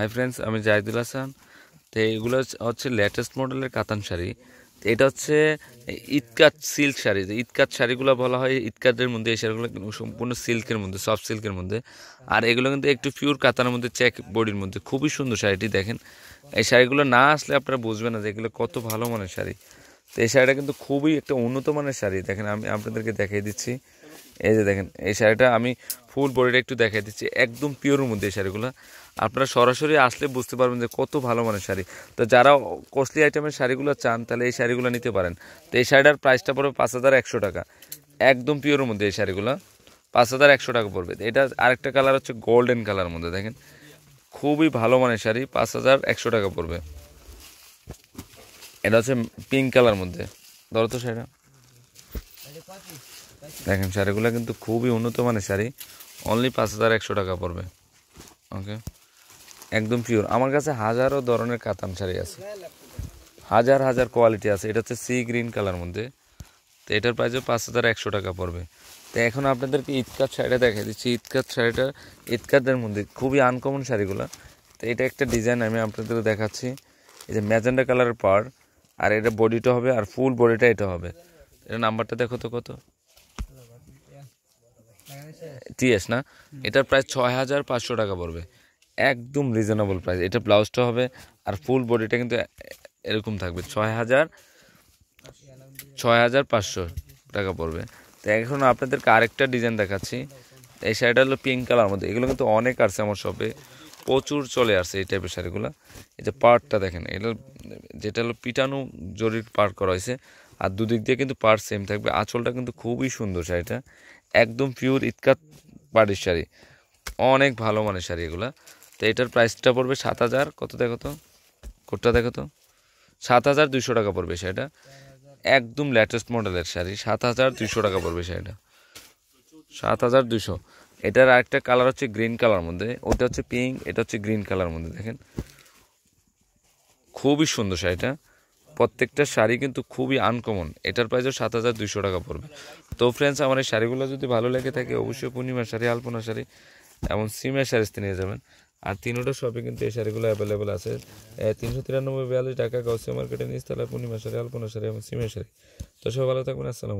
hi friends আমি জাহিদুল হাসান তো এইগুলো হচ্ছে লেটেস্ট মডেলের কাতান শাড়ি এটা হচ্ছে ইতকাত সিল্ক শাড়ি যে ইতকাত শাড়িগুলো বলা হয় ইতকাতের মধ্যে এই শাড়িগুলো সম্পূর্ণ সিল্কের মধ্যে সফট সিল্কের মধ্যে আর এগুলো কিন্তু একটু পিওর কাতানের মধ্যে চেক বডির মধ্যে খুবই সুন্দর শাড়িটি দেখেন এই শাড়িগুলো না আসলে আপনারা বুঝবেন না যে এগুলো কত ভালো মানের শাড়ি তো এই শাড়িটা কিন্তু খুবই একটা উন্নত মানের শাড়ি দেখেন আমি আপনাদেরকে দেখিয়ে দিচ্ছি এই যে দেখেন এই শাড়িটা আমি ফুল বডিটা একটু দেখাই দিচ্ছি একদম পিওর মধ্যে এই শাড়িগুলো আপনারা সরাসরি আসলে বুঝতে পারবেন যে কত ভালো মানের শাড়ি তো যারা কস্টলি আইটেমের শাড়িগুলো চান তাহলে এই শাড়িগুলো নিতে পারেন তো এই শাড়িটার প্রাইসটা পড়বে পাঁচ হাজার একশো টাকা একদম পিওর মধ্যে এই শাড়িগুলো পাঁচ হাজার একশো টাকা পড়বে এটা আরেকটা কালার হচ্ছে গোল্ডেন কালার মধ্যে দেখেন খুবই ভালো মানের শাড়ি পাঁচ হাজার একশো টাকা পড়বে এটা হচ্ছে পিঙ্ক কালার মধ্যে ধরো তো শাড়িটা দেখেন শাড়িগুলো কিন্তু খুবই উন্নত মানের শাড়ি অনলি পাঁচ হাজার একশো টাকা পড়বে ওকে একদম পিওর আমার কাছে হাজারো ধরনের কাতান শাড়ি আছে হাজার হাজার কোয়ালিটি আছে এটা হচ্ছে সি গ্রিন কালার মধ্যে তো এটার প্রাইসও পাঁচ হাজার একশো টাকা পড়বে তো এখন আপনাদেরকে ঈদকাত শাড়িটা দেখা দিচ্ছি ঈদকাত শাড়িটা ঈদকাতের মধ্যে খুবই আনকমন শাড়িগুলো তো এটা একটা ডিজাইন আমি আপনাদের দেখাচ্ছি এই যে ম্যাজেন্ডা কালারের পার আর এটা বডিটা হবে আর ফুল বডিটা এটা হবে এটা নাম্বারটা দেখো তো কত টিএস না এটার প্রায় ছয় হাজার পাঁচশো টাকা পড়বে একদম রিজনেবল প্রাইস এটা ব্লাউজটা হবে আর ফুল বডিটা কিন্তু এরকম থাকবে ছয় হাজার ছয় হাজার পাঁচশো টাকা পড়বে তো এখন আপনাদেরকে আরেকটা ডিজাইন দেখাচ্ছি এই শাড়িটা হলো পিঙ্ক কালার মধ্যে এগুলো কিন্তু অনেক আসছে আমার শপে প্রচুর চলে আসছে এই টাইপের শাড়িগুলো এই যে পার্টটা দেখেন এটা যেটা হলো পিটানো জরির পার্ট করা হয়েছে আর দুদিক দিয়ে কিন্তু পার সেম থাকবে আঁচলটা কিন্তু খুবই সুন্দর শাড়িটা একদম পিওর ইতকাত পাড়ির শাড়ি অনেক ভালো মানের শাড়ি এগুলো তো এটার প্রাইসটা পড়বে সাত হাজার কত দেখো তো কোটটা দেখো তো সাত হাজার দুইশো টাকা পড়বে শাড়িটা একদম ল্যাটেস্ট মডেলের শাড়ি সাত হাজার দুইশো টাকা পড়বে শাড়িটা সাত হাজার দুইশো এটার আরেকটা কালার হচ্ছে গ্রিন কালার মধ্যে ওটা হচ্ছে পিঙ্ক এটা হচ্ছে গ্রিন কালার মধ্যে দেখেন খুবই সুন্দর শাড়িটা প্রত্যেকটা শাড়ি কিন্তু খুবই আনকমন এটার প্রাইসও সাত হাজার দুইশো টাকা পড়বে তো ফ্রেন্ডস আমার এই শাড়িগুলো যদি ভালো লেগে থাকে অবশ্যই পূর্ণিমা শাড়ি আলপনা শাড়ি এবং সিমের শাড়িতে নিয়ে যাবেন আর তিনোটা শপে কিন্তু এই শাড়িগুলো অ্যাভেলেবেল আছে তিনশো তিরানব্বই বিয়াল্লিশ টাকা গাউসিয়া মার্কেটে তাহলে পূর্ণিমা শাড়ি আলপনা শাড়ি এবং সিমের শাড়ি তো সব ভালো থাকবেন আসসালামু